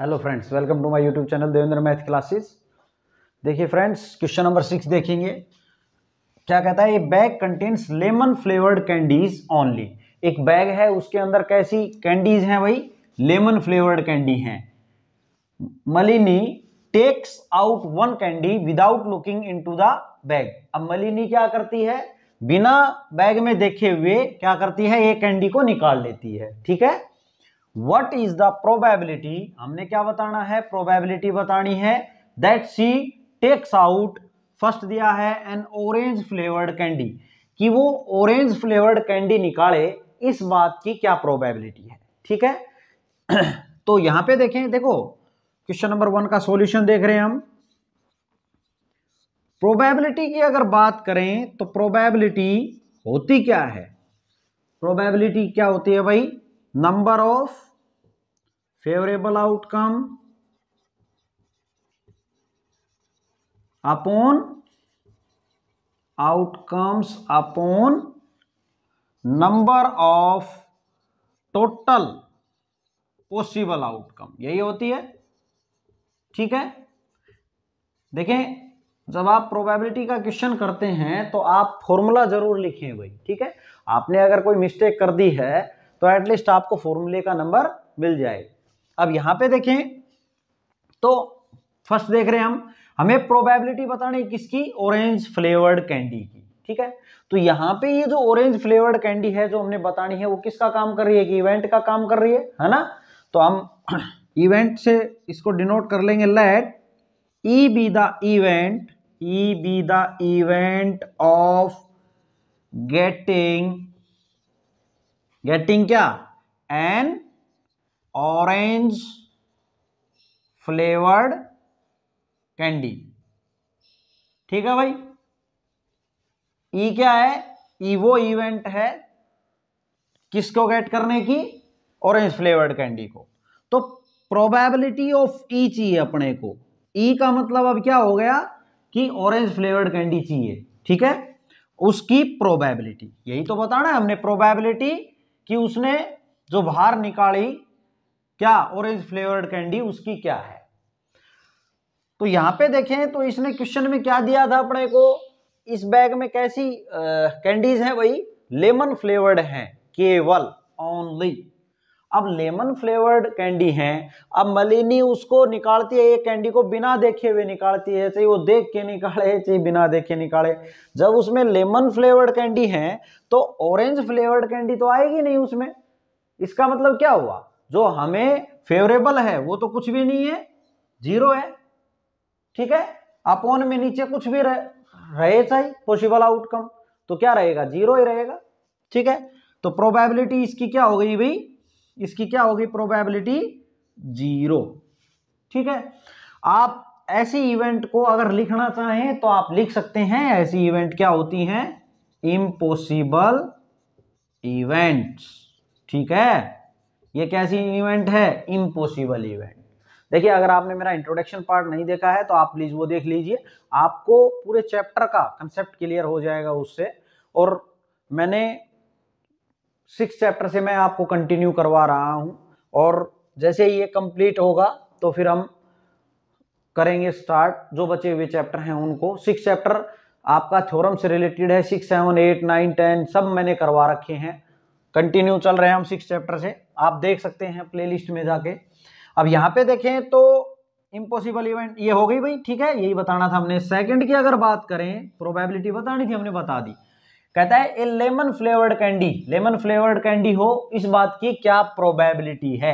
Hello friends welcome to my YouTube channel Devendra math classes देखिए friends question number six देखेंगे क्या कहता है ये bag contains lemon flavoured candies only एक बैग है उसके अंदर कैसी कैंडीज हैं भाई लेमन फ्लेवर्ड कैंडी हैं Malini takes out one candy without looking in the bag अब मलिनी क्या करती है बिना बैग में देखे हुए क्या करती है ये कैंडी को निकाल लेती है ठीक है वट इज द प्रोबेबिलिटी हमने क्या बताना है प्रोबेबिलिटी बतानी है that C takes out first दिया है एन ऑरेंज फ्लेवर्ड कैंडी कि वो ऑरेंज फ्लेवर्ड कैंडी निकाले इस बात की क्या प्रोबेबिलिटी है ठीक है तो यहां पे देखें देखो क्वेश्चन नंबर वन का सॉल्यूशन देख रहे हैं हम प्रोबेबिलिटी की अगर बात करें तो प्रोबेबिलिटी होती क्या है प्रोबेबिलिटी क्या होती है भाई number of favorable outcome upon outcomes upon number of total possible outcome यही होती है ठीक है देखें जब आप प्रोबेबिलिटी का क्वेश्चन करते हैं तो आप फॉर्मूला जरूर लिखें भाई ठीक है आपने अगर कोई मिस्टेक कर दी है तो एटलीस्ट आपको फॉर्मूले का नंबर मिल जाए अब यहाँ पे देखें तो फर्स्ट देख रहे हैं हम हमें प्रोबेबिलिटी बतानी किसकी ऑरेंज फ्लेवर्ड कैंडी की ठीक है तो यहाँ पे ये जो ऑरेंज फ्लेवर्ड कैंडी है जो हमने बतानी है वो किसका काम कर रही है कि इवेंट का काम कर रही है है ना तो हम इवेंट से इसको डिनोट कर लेंगे let E be the event E be the event of getting getting क्या एन ऑरेंज फ्लेवर्ड कैंडी ठीक है भाई ई e क्या है ई वो इवेंट है किसको गेट करने की ऑरेंज फ्लेवर्ड कैंडी को तो प्रोबेबिलिटी ऑफ ई चाहिए अपने को ई e का मतलब अब क्या हो गया कि ऑरेंज फ्लेवर्ड कैंडी चाहिए ठीक है उसकी प्रोबेबिलिटी यही तो बताना है हमने प्रोबेबिलिटी कि उसने जो बाहर निकाली क्या ऑरेंज फ्लेवर्ड कैंडी उसकी क्या है तो यहां पे देखें तो इसने क्वेश्चन में क्या दिया था अपने को इस बैग में कैसी कैंडीज हैं भाई लेमन फ्लेवर्ड हैं केवल ओनली अब लेमन फ्लेवर्ड कैंडी है अब मलिनी उसको निकालती है ये कैंडी को बिना देखे हुए निकालती है चाहे वो देख के निकाले चाहे बिना देखे निकाले जब उसमें लेमन फ्लेवर्ड कैंडी है तो ऑरेंज फ्लेवर्ड कैंडी तो आएगी नहीं उसमें इसका मतलब क्या हुआ जो हमें फेवरेबल है वो तो कुछ भी नहीं है जीरो है ठीक है अपोन में नीचे कुछ भी रहे, रहे पॉसिबल आउटकम तो क्या रहेगा जीरो ही रहेगा ठीक है तो प्रोबेबिलिटी इसकी क्या हो गई भाई इसकी क्या होगी प्रोबेबिलिटी जीरो ठीक है आप ऐसी इवेंट को अगर लिखना चाहें तो आप लिख सकते हैं ऐसी इवेंट क्या होती हैं इम्पोसिबल इवेंट्स ठीक है ये कैसी इवेंट है इम्पॉसिबल इवेंट देखिए अगर आपने मेरा इंट्रोडक्शन पार्ट नहीं देखा है तो आप प्लीज़ वो देख लीजिए आपको पूरे चैप्टर का कंसेप्ट क्लियर हो जाएगा उससे और मैंने सिक्स चैप्टर से मैं आपको कंटिन्यू करवा रहा हूँ और जैसे ही ये कंप्लीट होगा तो फिर हम करेंगे स्टार्ट जो बचे हुए चैप्टर हैं उनको सिक्स चैप्टर आपका थ्योरम से रिलेटेड है six seven eight nine ten सब मैंने करवा रखे हैं कंटिन्यू चल रहे हैं हम सिक्स चैप्टर से आप देख सकते हैं प्ले में जाके अब यहाँ पे देखें तो इम्पॉसिबल इवेंट ये हो गई भाई ठीक है यही बताना था हमने सेकंड की अगर बात करें प्रोबेबिलिटी बतानी थी हमने बता दी कहता है a lemon flavoured candy lemon flavoured candy हो इस बात की क्या प्रोबेबिलिटी है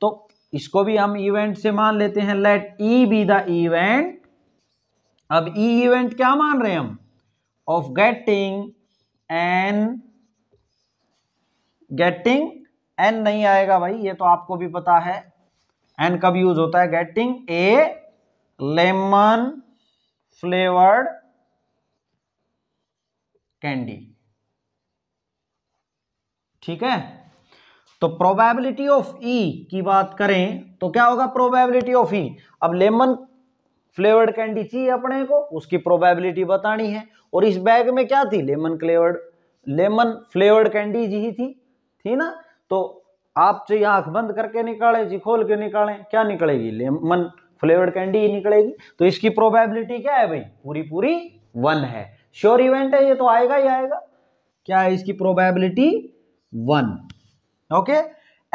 तो इसको भी हम इवेंट से मान लेते हैं let E be the event अब ई e इवेंट क्या मान रहे हैं हम of getting an getting an नहीं आएगा भाई ये तो आपको भी पता है एन कब यूज होता है getting a lemon flavoured candy ठीक है तो प्रोबेबिलिटी ऑफ ई की बात करें तो क्या होगा प्रोबेबिलिटी ऑफ ई अब लेमन फ्लेवर्ड कैंडी चाहिए अपने को उसकी प्रोबेबिलिटी बतानी है और इस बैग में क्या थी lemon flavoured lemon flavoured candy ही थी थी ना तो आप चाहिए आंख बंद करके निकाले जी खोल के निकाले क्या निकलेगी लेमन फ्लेवर्ड कैंडी ही निकलेगी तो इसकी प्रोबेबिलिटी क्या है भाई पूरी पूरी वन है श्योर इवेंट है ये तो आएगा ही आएगा क्या है इसकी प्रोबेबिलिटी वन ओके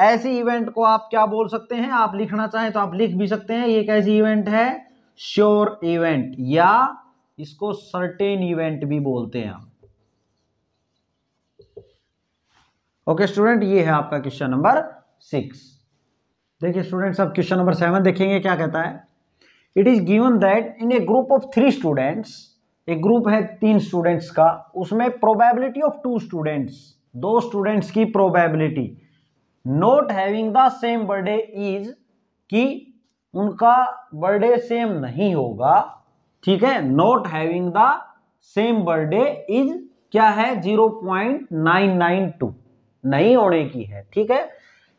ऐसी इवेंट को आप क्या बोल सकते हैं आप लिखना चाहें तो आप लिख भी सकते हैं ये कैसी इवेंट है श्योर इवेंट या इसको सर्टेन इवेंट भी बोलते हैं हम ओके स्टूडेंट ये है आपका क्वेश्चन नंबर सिक्स देखिए स्टूडेंट्स अब क्वेश्चन नंबर सेवन देखेंगे क्या कहता है it is given that in a group of three students एक ग्रुप है तीन स्टूडेंट्स का उसमें प्रोबेबिलिटी ऑफ टू स्टूडेंट्स दो स्टूडेंट्स की probability not having the same birthday is कि उनका बर्थडे सेम नहीं होगा ठीक है not having the same birthday is क्या है 0.992 नहीं होने की है ठीक है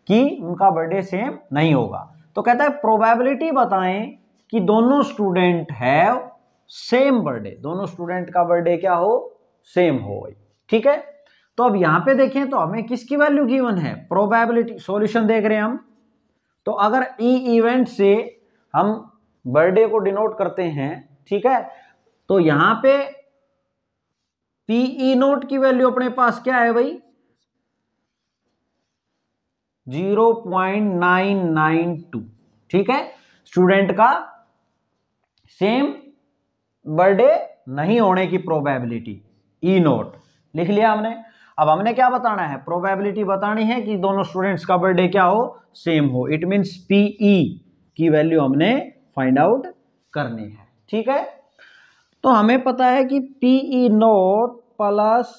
कि उनका बर्थडे सेम नहीं होगा तो कहता है प्रोबेबिलिटी बताएं कि दोनों स्टूडेंट हैव सेम बर्थडे दोनों स्टूडेंट का बर्थडे क्या हो सेम हो भाई ठीक है तो अब यहां पे देखें तो हमें किसकी वैल्यू गिवन है प्रोबेबिलिटी सॉल्यूशन देख रहे हैं हम तो अगर ई e इवेंट से हम बर्थडे को डिनोट करते हैं ठीक है तो यहां पे पीई नोट e की वैल्यू अपने पास क्या है भाई 0.992 ठीक है स्टूडेंट का सेम बर्थडे नहीं होने की प्रोबेबिलिटी ई नोट लिख लिया हमने अब हमने क्या बताना है प्रोबेबिलिटी बतानी है कि दोनों स्टूडेंट्स का बर्थडे क्या हो सेम हो इट मीन पीई की वैल्यू हमने फाइंड आउट करनी है ठीक है तो हमें पता है कि पीई नोट प्लस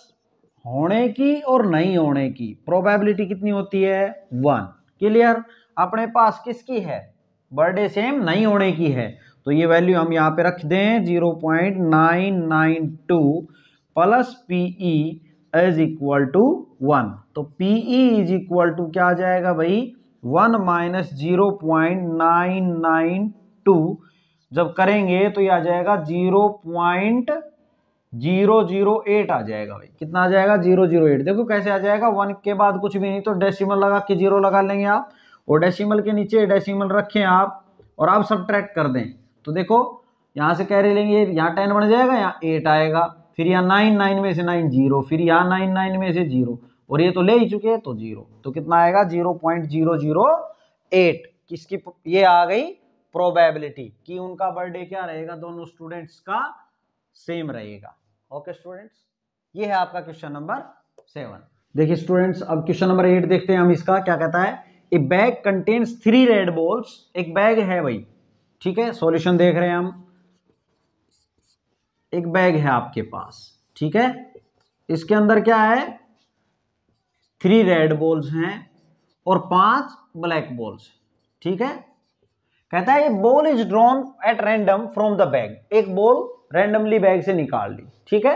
होने की और नहीं होने की प्रोबेबिलिटी कितनी होती है वन क्लियर अपने पास किसकी है बर्थडे सेम नहीं होने की है तो ये वैल्यू हम यहाँ पे रख दें zero point nine nine two plus P E is equal to one तो P E is equal to क्या आ जाएगा भाई one minus zero point nine nine two जब करेंगे तो ये आ जाएगा zero point zero zero eight आ जाएगा भाई कितना आ जाएगा जीरो जीरो एट देखो कैसे आ जाएगा वन के बाद कुछ भी नहीं तो डेसिमल लगा के जीरो लगा लेंगे आप और डेसिमल के नीचे डेसिमल रखें आप और आप सब ट्रैक कर दें तो देखो यहाँ से कह रहे लेंगे यहाँ टेन बन जाएगा यहाँ एट आएगा फिर यहाँ नाइन नाइन में से नाइन जीरो फिर यहाँ नाइन नाइन में से जीरो और ये तो ले ही चुके हैं तो जीरो तो कितना आएगा zero point zero zero eight किसकी ये आ गई प्रोबेबिलिटी कि उनका बर्थडे क्या रहेगा दोनों स्टूडेंट्स का सेम रहेगा ओके स्टूडेंट्स ये है आपका क्वेश्चन नंबर सेवन देखिए स्टूडेंट्स अब क्वेश्चन नंबर एट देखते हैं हम इसका क्या कहता है a bag contains three red balls एक बैग है भाई ठीक है सॉल्यूशन देख रहे हैं हम एक बैग है आपके पास ठीक है इसके अंदर क्या है थ्री रेड बॉल्स हैं और पांच ब्लैक बॉल्स ठीक है कहता है ये ball is drawn at random from the bag एक बॉल रैंडमली बैग से निकाल ली ठीक है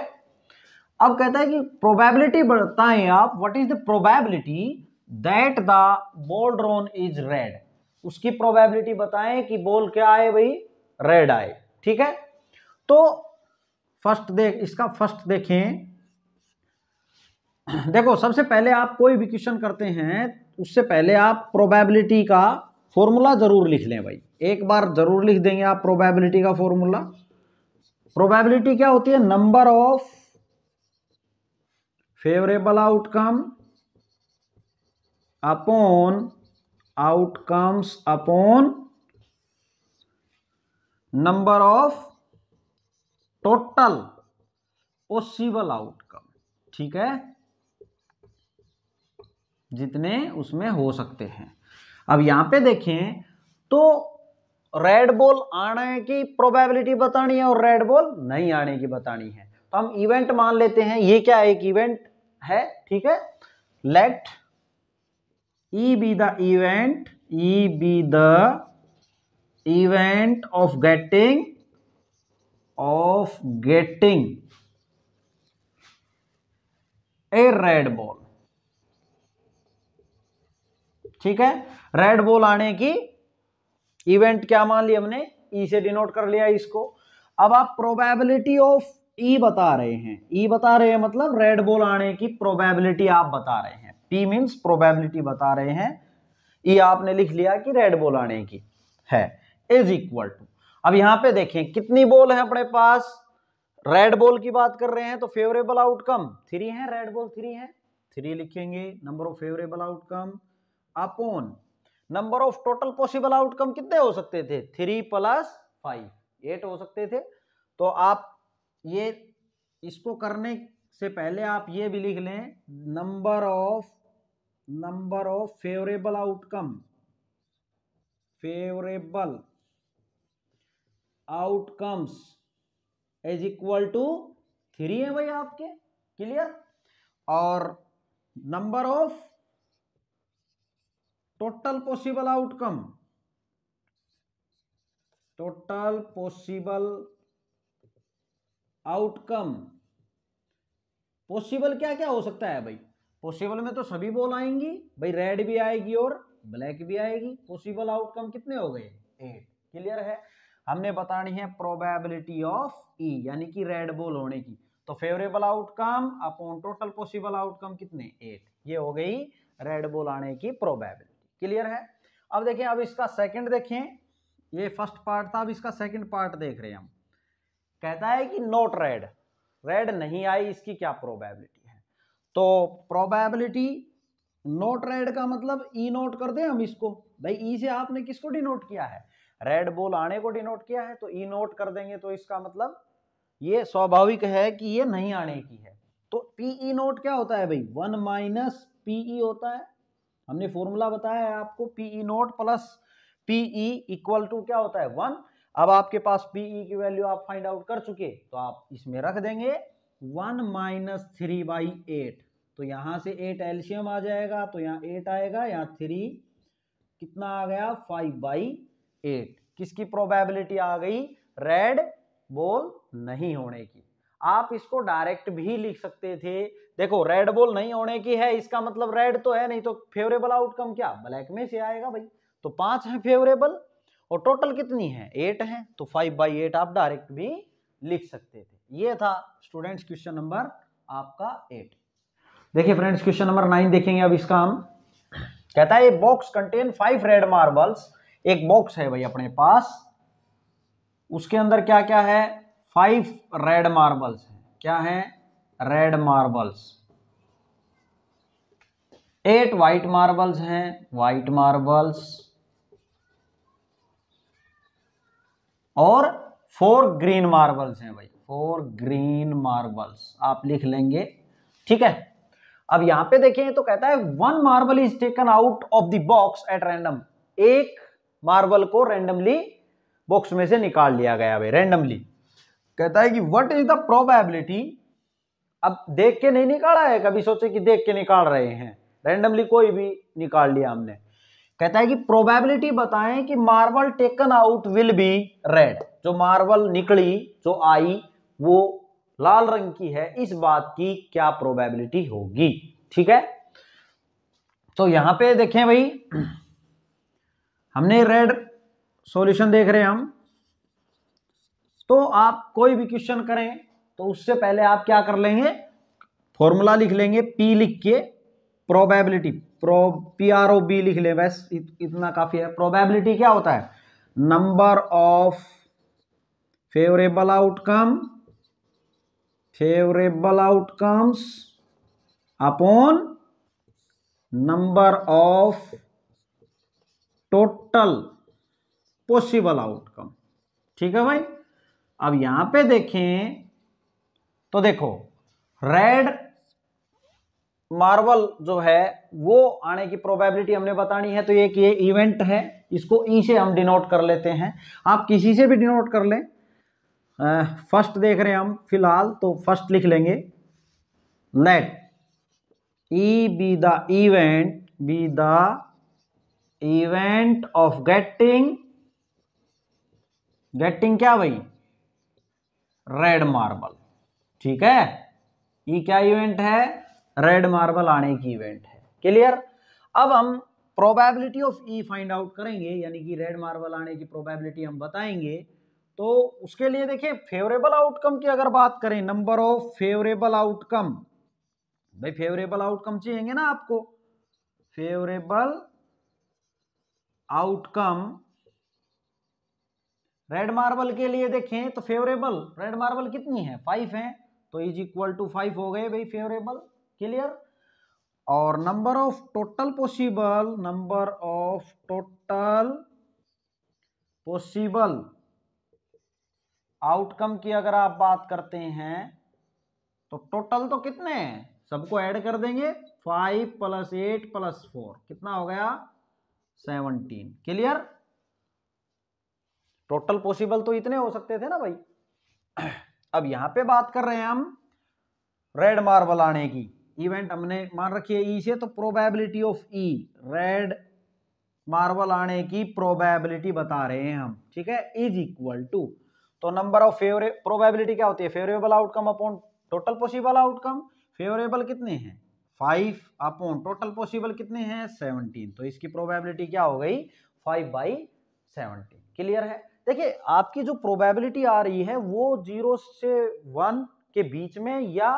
अब कहता है कि प्रोबेबिलिटी बताएं आप what is the probability that the ball drawn is red उसकी प्रोबेबिलिटी बताएं कि बॉल क्या आए भाई रेड आए ठीक है तो फर्स्ट देख इसका फर्स्ट देखें देखो सबसे पहले आप कोई भी क्वेश्चन करते हैं उससे पहले आप प्रोबेबिलिटी का फॉर्मूला जरूर लिख लें भाई एक बार जरूर लिख देंगे आप प्रोबेबिलिटी का फॉर्मूला प्रोबेबिलिटी क्या होती है number of favourable outcome upon outcomes upon number of total possible outcome ठीक है जितने उसमें हो सकते हैं अब यहां पे देखें तो रेड बॉल आने की प्रोबेबिलिटी बतानी है और रेड बॉल नहीं आने की बतानी है तो हम इवेंट मान लेते हैं ये क्या एक इवेंट है ठीक है let E be the event, E be the event of getting, of getting a red ball. ठीक है रेड बॉल आने की इवेंट क्या मान ली हमने ई e से डिनोट कर लिया इसको अब आप प्रोबेबिलिटी ऑफ ई बता रहे हैं ई e बता रहे हैं मतलब रेड बॉल आने की प्रोबेबिलिटी आप बता रहे हैं पी मीन्स प्रोबेबिलिटी बता रहे हैं ये आपने लिख लिया कि रेड बॉल आने की है इज इक्वल टू अब यहां पे देखें कितनी बॉल है अपने पास रेड बॉल की बात कर रहे हैं तो फेवरेबल आउटकम थ्री है रेड बॉल थ्री है थ्री लिखेंगे number of favourable outcome upon number of total possible outcome कितने हो सकते थे थ्री प्लस फाइव एट हो सकते थे तो आप ये इसको करने से पहले आप ये भी लिख लें number of number of favorable outcome favorable outcomes is equal to three है भाई आपके क्लियर और number of total possible outcome total possible outcome possible क्या क्या हो सकता है भाई पॉसिबल में तो सभी बॉल आएंगी भाई रेड भी आएगी और ब्लैक भी आएगी पॉसिबल आउटकम कितने हो गए एट क्लियर है हमने बतानी है प्रोबेबिलिटी ऑफ ई यानी कि रेड बॉल होने की तो favourable outcome upon total possible outcome कितने एट ये हो गई रेड बॉल आने की प्रोबेबिलिटी क्लियर है अब देखिए अब इसका सेकंड देखें ये फर्स्ट पार्ट था अब इसका सेकंड पार्ट देख रहे हैं हम कहता है कि नोट रेड रेड नहीं आई इसकी क्या प्रोबेबिलिटी तो प्रोबेबिलिटी नोट रेड का मतलब ई e नोट कर दें हम इसको भाई ई e से आपने किसको डिनोट किया है रेड बॉल आने को डिनोट किया है तो ई e नोट कर देंगे तो इसका मतलब ये स्वाभाविक है कि ये नहीं आने की है तो पीई नोट क्या होता है भाई वन माइनस पीई होता है हमने फॉर्मूला बताया है आपको P E not plus P E equal to क्या होता है वन अब आपके पास पीई की वैल्यू आप फाइंड आउट कर चुके तो आप इसमें रख देंगे one minus three by eight तो यहाँ से एट एल्शियम आ जाएगा तो यहाँ एट आएगा यहाँ थ्री कितना आ गया फाइव बाई एट किसकी प्रोबेबिलिटी आ गई रेड बॉल नहीं होने की आप इसको डायरेक्ट भी लिख सकते थे देखो रेड बॉल नहीं होने की है इसका मतलब रेड तो है नहीं तो फेवरेबल आउटकम क्या ब्लैक में से आएगा भाई तो पांच है फेवरेबल और टोटल कितनी है एट है तो फाइव बाई एट आप डायरेक्ट भी लिख सकते थे ये था स्टूडेंट्स क्वेश्चन नंबर आपका एट देखिए फ्रेंड्स क्वेश्चन नंबर नाइन देखेंगे अब इसका हम कहता है box contain five red marbles एक बॉक्स है भाई अपने पास उसके अंदर क्या क्या है फाइव रेड मार्बल्स है क्या है red marbles eight white marbles हैं वाइट मार्बल्स और फोर ग्रीन मार्बल्स हैं भाई फॉर ग्रीन मार्बल्स आप लिख लेंगे ठीक है अब यहां पे देखें तो कहता है one marble is taken out of the box at random एक मार्बल को रैंडमली बॉक्स में से निकाल लिया गया भाई रैंडमली कहता है कि व्हाट इज द प्रोबेबिलिटी अब देख के नहीं निकाला है कभी सोचे कि देख के निकाल रहे हैं रैंडमली कोई भी निकाल लिया हमने कहता है कि प्रोबेबिलिटी बताएं कि marble taken out will be red जो मार्बल निकली जो आई वो लाल रंग की है इस बात की क्या प्रोबेबिलिटी होगी ठीक है तो यहां पे देखें भाई हमने रेड सॉल्यूशन देख रहे हैं हम तो आप कोई भी क्वेश्चन करें तो उससे पहले आप क्या कर लेंगे फॉर्मूला लिख लेंगे पी लिख के probability pro P R O B लिख ले बस इत, इतना काफी है प्रोबेबिलिटी क्या होता है number of favourable outcome favourable outcomes upon number of total possible outcome ठीक है भाई अब यहां पे देखें तो देखो रेड मार्वल जो है वो आने की प्रोबेबिलिटी हमने बतानी है तो एक ये इवेंट है इसको ई से हम डिनोट कर लेते हैं आप किसी से भी डिनोट कर लें फर्स्ट देख रहे हैं हम फिलहाल तो फर्स्ट लिख लेंगे let E be the event be the event of getting getting क्या भाई रेड मार्बल ठीक है ये e क्या इवेंट है रेड मार्बल आने की इवेंट है क्लियर अब हम probability of E find out करेंगे यानी कि रेड मार्बल आने की प्रोबेबिलिटी हम बताएंगे तो उसके लिए देखिए फेवरेबल आउटकम की अगर बात करें नंबर ऑफ फेवरेबल आउटकम भाई फेवरेबल आउटकम चाहिए ना आपको फेवरेबल आउटकम रेड मार्बल के लिए देखें तो फेवरेबल रेड मार्बल कितनी है फाइव है तो इज इक्वल टू फाइव हो गए भाई फेवरेबल क्लियर और number of total possible number of total possible outcome की अगर आप बात करते हैं तो टोटल तो कितने हैं सबको ऐड कर देंगे five plus eight plus four कितना हो गया सेवनटीन क्लियर टोटल पॉसिबल तो इतने हो सकते थे ना भाई अब यहां पे बात कर रहे हैं हम रेड मार्बल आने की इवेंट हमने मान रखी है ई से तो probability of E red marble आने की प्रोबेबिलिटी बता रहे हैं हम ठीक है इज इक्वल टू तो नंबर ऑफ फेवरे प्रोबेबिलिटी क्या होती है favourable outcome upon total possible outcome favourable कितने हैं फाइव अपॉन टोटल पॉसिबल कितने हैं सेवनटीन तो इसकी प्रोबेबिलिटी क्या हो गई फाइव बाई सेवनटीन क्लियर है देखिए आपकी जो प्रोबेबिलिटी आ रही है वो जीरो से वन के बीच में या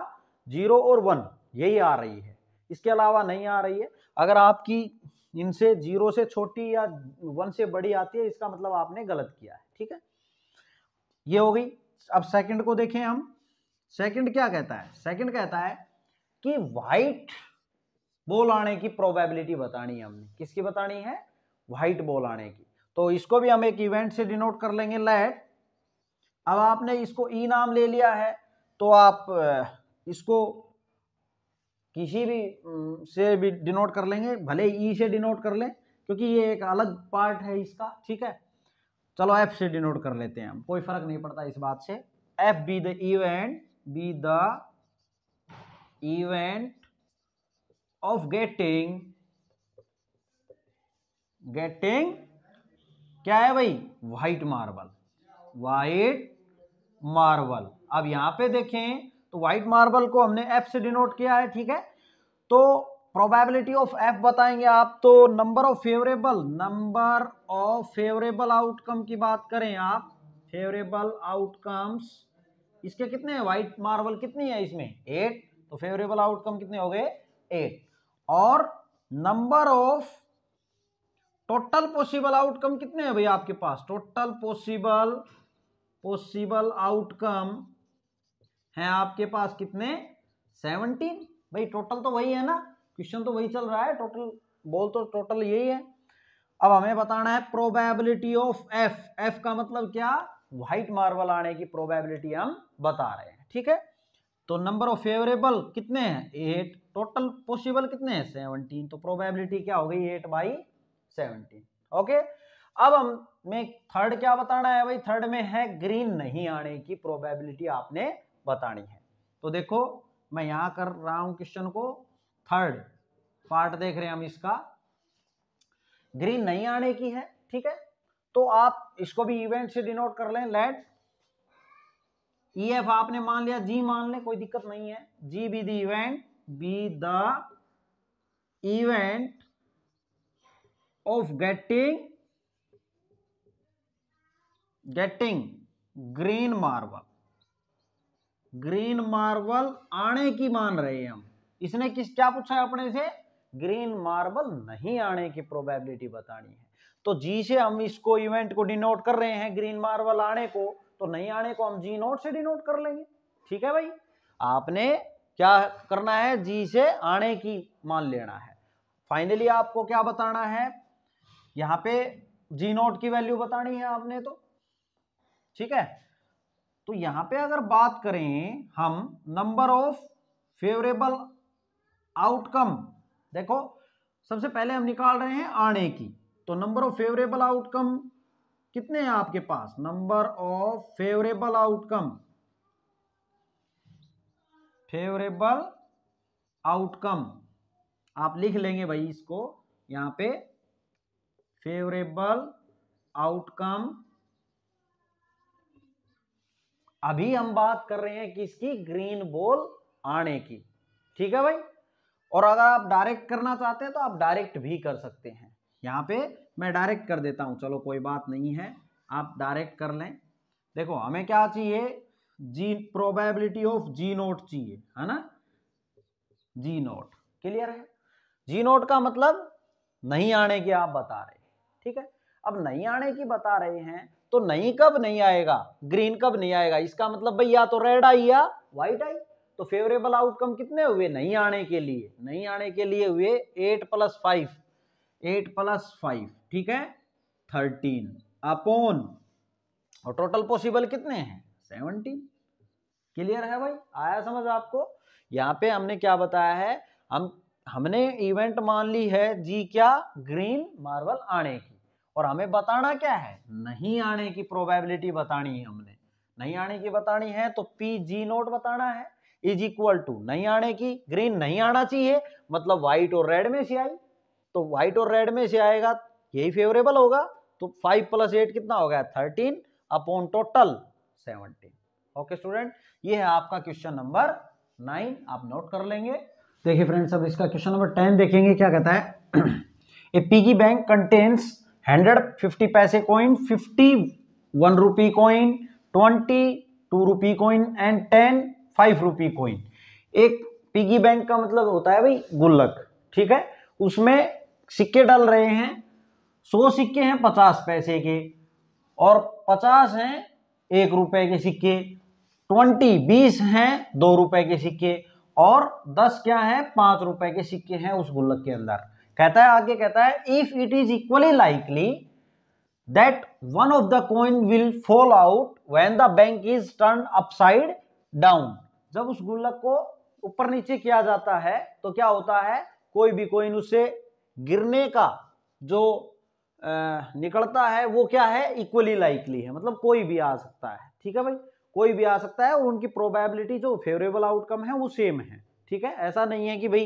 जीरो और वन यही आ रही है इसके अलावा नहीं आ रही है अगर आपकी इनसे जीरो से छोटी या वन से बड़ी आती है इसका मतलब आपने गलत किया है ठीक है ये हो गई अब सेकंड को देखें हम सेकंड क्या कहता है सेकंड कहता है कि वाइट बॉल आने की प्रोबेबिलिटी बतानी है हमने किसकी बतानी है व्हाइट बॉल आने की तो इसको भी हम एक इवेंट से डिनोट कर लेंगे लेट अब आपने इसको ई e नाम ले लिया है तो आप इसको किसी भी से भी डिनोट कर लेंगे भले ई e से डिनोट कर लें क्योंकि ये एक अलग पार्ट है इसका ठीक है चलो एफ से डिनोट कर लेते हैं हम कोई फर्क नहीं पड़ता इस बात से F be the event be the event of getting getting क्या है भाई व्हाइट मार्बल व्हाइट मार्बल अब यहां पे देखें तो व्हाइट मार्बल को हमने एफ से डिनोट किया है ठीक है तो प्रोबेबिलिटी ऑफ एफ बताएंगे आप तो number of favourable number of favourable outcome की बात करें आप फेवरेबल आउटकम्स इसके कितने हैं व्हाइट मार्बल कितनी है इसमें एट तो फेवरेबल आउटकम कितने हो गए एट और number of total possible outcome कितने हैं भैया आपके पास टोटल पॉसिबल पॉसिबल आउटकम है आपके पास कितने सेवनटीन भाई टोटल तो वही है ना क्वेश्चन तो वही चल रहा है टोटल बोल तो टोटल यही है अब हमें बताना है प्रोबेबिलिटी ऑफ एफ एफ का मतलब क्या व्हाइट मार्बल आने की प्रोबेबिलिटी हम बता रहे हैं ठीक है तो नंबर ऑफ फेवरेबल कितने हैं एट टोटल पॉसिबल कितने हैं सेवनटीन तो प्रोबेबिलिटी क्या हो गई एट बाई सेवनटीन ओके अब हम में थर्ड क्या बताना है भाई थर्ड में है ग्रीन नहीं आने की प्रोबेबिलिटी आपने बतानी है तो देखो मैं यहां कर रहा हूं क्वेश्चन को थर्ड पार्ट देख रहे हैं हम इसका ग्रीन नहीं आने की है ठीक है तो आप इसको भी इवेंट से डिनोट कर लें लेट ई एफ आपने मान लिया जी मान ले कोई दिक्कत नहीं है G be the event be the event of getting getting green marble green marble आने की मान रहे हैं हम इसने किस क्या पूछा है अपने से ग्रीन मार्बल नहीं आने की प्रोबेबिलिटी बतानी है तो जी से हम इसको इवेंट को डिनोट कर रहे हैं ग्रीन मार्बल आने को तो नहीं आने को हम जी नोट से डिनोट कर लेंगे ठीक है भाई आपने क्या करना है जी से आने की मान लेना है फाइनली आपको क्या बताना है यहाँ पे जी नोट की वैल्यू बतानी है आपने तो ठीक है तो यहां पे अगर बात करें हम नंबर ऑफ फेवरेबल आउटकम देखो सबसे पहले हम निकाल रहे हैं आने की तो नंबर ऑफ फेवरेबल आउटकम कितने हैं आपके पास number of favourable outcome favourable outcome आप लिख लेंगे भाई इसको यहां पे फेवरेबल आउटकम अभी हम बात कर रहे हैं किसकी ग्रीन बॉल आने की ठीक है भाई और अगर आप डायरेक्ट करना चाहते हैं तो आप डायरेक्ट भी कर सकते हैं यहाँ पे मैं डायरेक्ट कर देता हूँ चलो कोई बात नहीं है आप डायरेक्ट कर लें देखो हमें क्या चाहिए G probability of G not चाहिए है ना जी नोट क्लियर है जी नोट का मतलब नहीं आने की आप बता रहे ठीक है अब नहीं आने की बता रहे हैं तो नहीं कब नहीं आएगा ग्रीन कब नहीं आएगा इसका मतलब भाई तो या तो रेड आई या व्हाइट आई तो फेवरेबल आउटकम कितने हुए नहीं आने के लिए नहीं आने के लिए हुए eight plus five eight plus five ठीक है थर्टीन अपोन और टोटल पॉसिबल कितने हैं सेवनटीन क्लियर है भाई आया समझ आपको यहाँ पे हमने क्या बताया है हम हमने इवेंट मान ली है जी क्या ग्रीन मार्बल आने की और हमें बताना क्या है नहीं आने की प्रोबेबिलिटी बतानी है हमने नहीं आने की बतानी है तो पी जी नोट बताना है इज इक्वल टू नहीं आने की ग्रीन नहीं आना चाहिए मतलब व्हाइट और रेड में से आई तो व्हाइट और रेड में से आएगा यही फेवरेबल होगा तो फाइव प्लस एट कितना हो गया thirteen upon total seventeen okay student ये है आपका क्वेश्चन नंबर नाइन आप नोट कर लेंगे देखिए फ्रेंड्स अब इसका क्वेश्चन नंबर टेन देखेंगे क्या कहता है a piggy bank contains hundred fifty paise coin fifty one rupee coin twenty two rupee coin and ten five rupee coin एक पिगी बैंक का मतलब होता है भाई गुल्लक ठीक है उसमें सिक्के डाल रहे हैं सौ सिक्के हैं पचास पैसे के और पचास हैं एक रुपए के सिक्के ट्वेंटी बीस हैं दो रुपए के सिक्के और दस क्या है पांच रुपए के सिक्के हैं उस गुल्लक के अंदर कहता है आगे कहता है if it is equally likely that one of the coin will fall out when the bank is turned upside down जब उस गुल्लक को ऊपर नीचे किया जाता है तो क्या होता है कोई भी कोई उसे गिरने का जो निकलता है वो क्या है इक्वली लाइकली है मतलब कोई भी आ सकता है ठीक है भाई कोई भी आ सकता है और उनकी प्रोबेबिलिटी जो फेवरेबल आउटकम है वो सेम है ठीक है ऐसा नहीं है कि भाई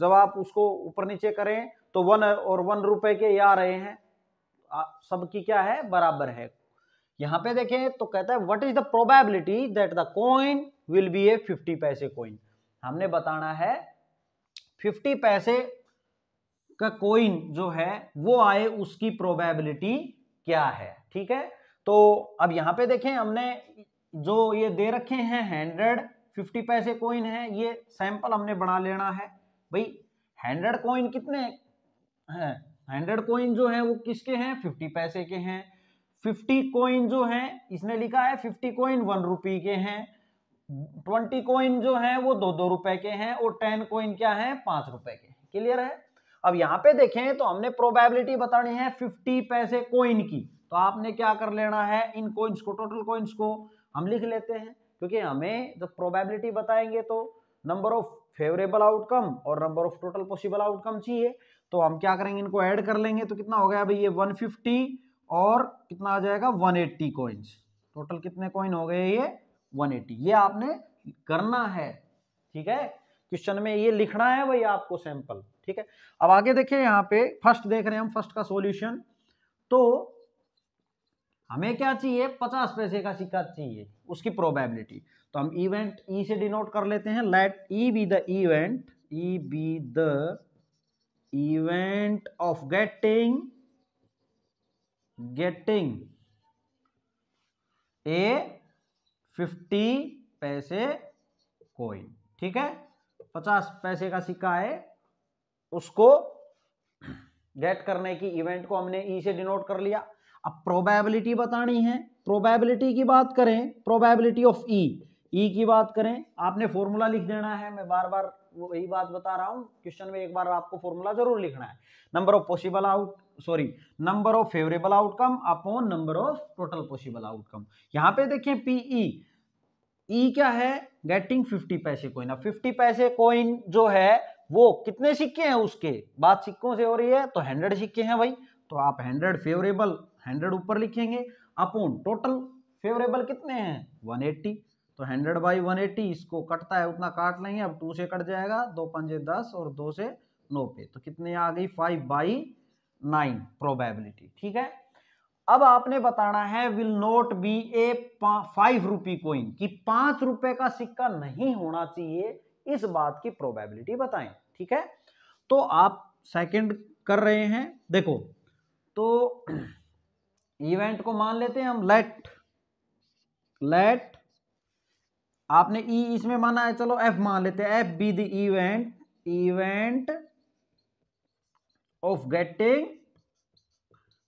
जब आप उसको ऊपर नीचे करें तो वन और वन रुपए के या आ रहे हैं सबकी क्या है बराबर है यहां पे देखें तो कहता है what is the probability that the coin will be a fifty paise coin हमने बताना है फिफ्टी पैसे का कोइन जो है वो आए उसकी प्रोबेबिलिटी क्या है ठीक है तो अब यहाँ पे देखें हमने जो ये दे रखे हैं हंड्रेड फिफ्टी पैसे कोइन है ये सैंपल हमने बना लेना है भाई हंड्रेड कोइन कितने हैं हंड्रेड कोइन जो है वो किसके हैं फिफ्टी पैसे के हैं फिफ्टी कोइन जो है इसने लिखा है फिफ्टी कोइन वन रुपी के हैं ट्वेंटी कोइन जो है वो दो दो रुपए के हैं और टेन कोइन क्या है पांच रुपए के क्लियर है अब यहाँ पे देखें तो हमने प्रोबेबिलिटी बतानी है फिफ्टी पैसे कोइन की तो आपने क्या कर लेना है इन कोइंस को टोटल कोइंस को हम लिख लेते हैं क्योंकि हमें जब प्रोबेबिलिटी बताएंगे तो नंबर ऑफ फेवरेबल आउटकम और number of total possible outcome चाहिए तो हम क्या करेंगे इनको ऐड कर लेंगे तो कितना हो गया भाई ये 150 और कितना आ जाएगा 180 एट्टी कॉइन्स टोटल कितने कॉइन हो गए ये 180 ये आपने करना है ठीक है क्वेश्चन में ये लिखना है वही आपको सैंपल ठीक है अब आगे देखिए यहाँ पे फर्स्ट देख रहे हैं हम फर्स्ट का सॉल्यूशन तो हमें क्या चाहिए पचास पैसे का सिक्का चाहिए उसकी प्रोबेबिलिटी तो हम इवेंट ई e से डिनोट कर लेते हैं let E be the event E be the event of getting getting a fifty paise coin ठीक है पचास पैसे का सिक्का है उसको गेट करने की इवेंट को हमने ई e से डिनोट कर लिया अब प्रोबेबिलिटी बतानी है प्रोबेबिलिटी की बात करें probability of E E e की बात करें आपने फॉर्मूला लिख देना है मैं बार बार वही बात बता रहा हूँ क्वेश्चन में एक बार आपको फॉर्मूला जरूर लिखना है number of possible out sorry number of favourable outcome upon number of total possible outcome यहाँ पे देखिए पीई ई e, e क्या है गेटिंग फिफ्टी पैसे कोइन अब फिफ्टी पैसे कोइन जो है वो कितने सिक्के हैं उसके बात सिक्कों से हो रही है तो हंड्रेड सिक्के हैं भाई तो आप हंड्रेड फेवरेबल हंड्रेड ऊपर लिखेंगे अपॉन टोटल फेवरेबल कितने हैं वन एट्टी तो हंड्रेड बाई वन एटी इसको कटता है उतना काट लेंगे अब टू से कट जाएगा दो पंजे दस और दो से नौ पे तो कितने आ गई फाइव बाई नाइन प्रोबेबिलिटी ठीक है अब आपने बताना है will not be a five rupee coin कि पांच रुपए का सिक्का नहीं होना चाहिए इस बात की प्रोबेबिलिटी बताएं ठीक है तो आप सेकंड कर रहे हैं देखो तो इवेंट को मान लेते हैं हम लेट लेट आपने ई e इसमें माना है चलो एफ मान लेते हैं F be the event event of getting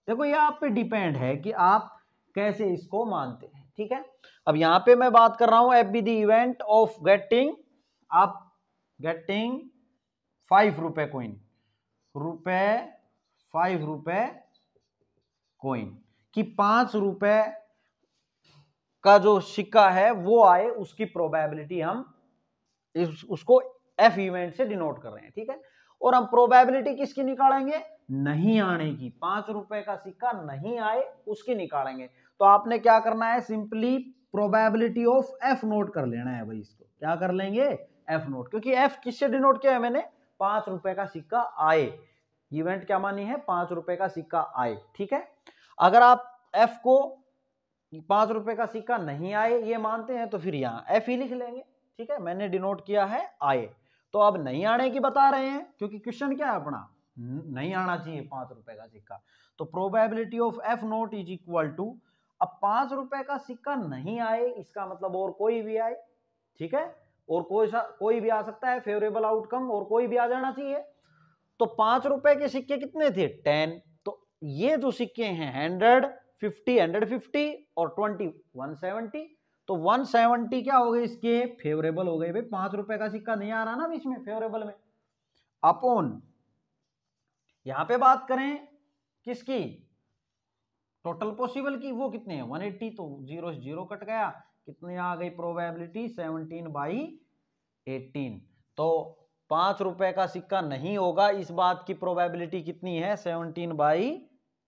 देखो ये आप पे डिपेंड है कि आप कैसे इसको मानते हैं ठीक है अब यहां पे मैं बात कर रहा हूं F be the event of getting आप गेटिंग फाइव रुपए कोइन रुपए फाइव रुपए कोइन कि पांच रुपए का जो सिक्का है वो आए उसकी प्रोबेबिलिटी हम इस, उसको एफ इवेंट से डिनोट कर रहे हैं ठीक है और हम प्रोबेबिलिटी किसकी निकालेंगे नहीं आने की पांच रुपए का सिक्का नहीं आए उसकी निकालेंगे तो आपने क्या करना है simply probability of F not कर लेना है भाई इसको क्या कर लेंगे एफ नोट क्योंकि एफ किससे डिनोट किया है मैंने पांच रुपए का सिक्का आए इवेंट क्या मानी है पांच रुपए का सिक्का आए ठीक है अगर आप एफ को पांच रुपए का सिक्का नहीं आए ये मानते हैं तो फिर यहाँ एफ ही e लिख लेंगे ठीक है मैंने डिनोट किया है आए तो अब नहीं आने की बता रहे हैं क्योंकि क्वेश्चन क्या है अपना नहीं आना चाहिए पांच रुपए का सिक्का तो probability of F not is equal to अब पांच रुपए का सिक्का नहीं आए इसका मतलब और कोई भी आए ठीक है और कोई सा कोई भी आ सकता है फेवरेबल आउटकम और कोई भी आ जाना चाहिए तो पांच रुपए के सिक्के कितने थे टेन तो ये जो सिक्के हैं हंड्रेड फिफ्टी हंड्रेड फिफ्टी और ट्वेंटी वन सेवेंटी तो वन सेवेंटी क्या हो गए इसके फेवरेबल हो गए भाई पांच रुपए का सिक्का नहीं आ रहा ना इसमें फेवरेबल में अपोन यहां पे बात करें किसकी टोटल पॉसिबल की वो कितने वन एट्टी तो जीरो से जीरो कट गया कितने आ गई प्रोबेबिलिटी सेवनटीन बाई एटीन तो पांच रुपए का सिक्का नहीं होगा इस बात की प्रोबेबिलिटी कितनी है सेवनटीन बाई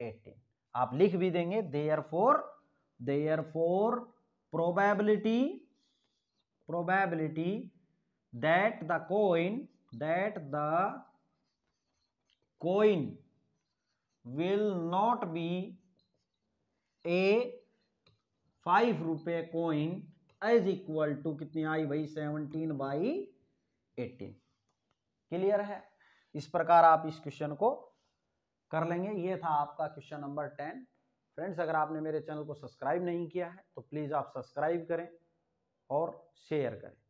एटीन आप लिख भी देंगे there four there four probability probability that the coin that the coin will not be a five रुपये कोइन एज इक्वल टू कितनी आई भाई सेवनटीन बाई एटीन क्लियर है इस प्रकार आप इस क्वेश्चन को कर लेंगे ये था आपका क्वेश्चन नंबर टेन फ्रेंड्स अगर आपने मेरे चैनल को सब्सक्राइब नहीं किया है तो प्लीज़ आप सब्सक्राइब करें और शेयर करें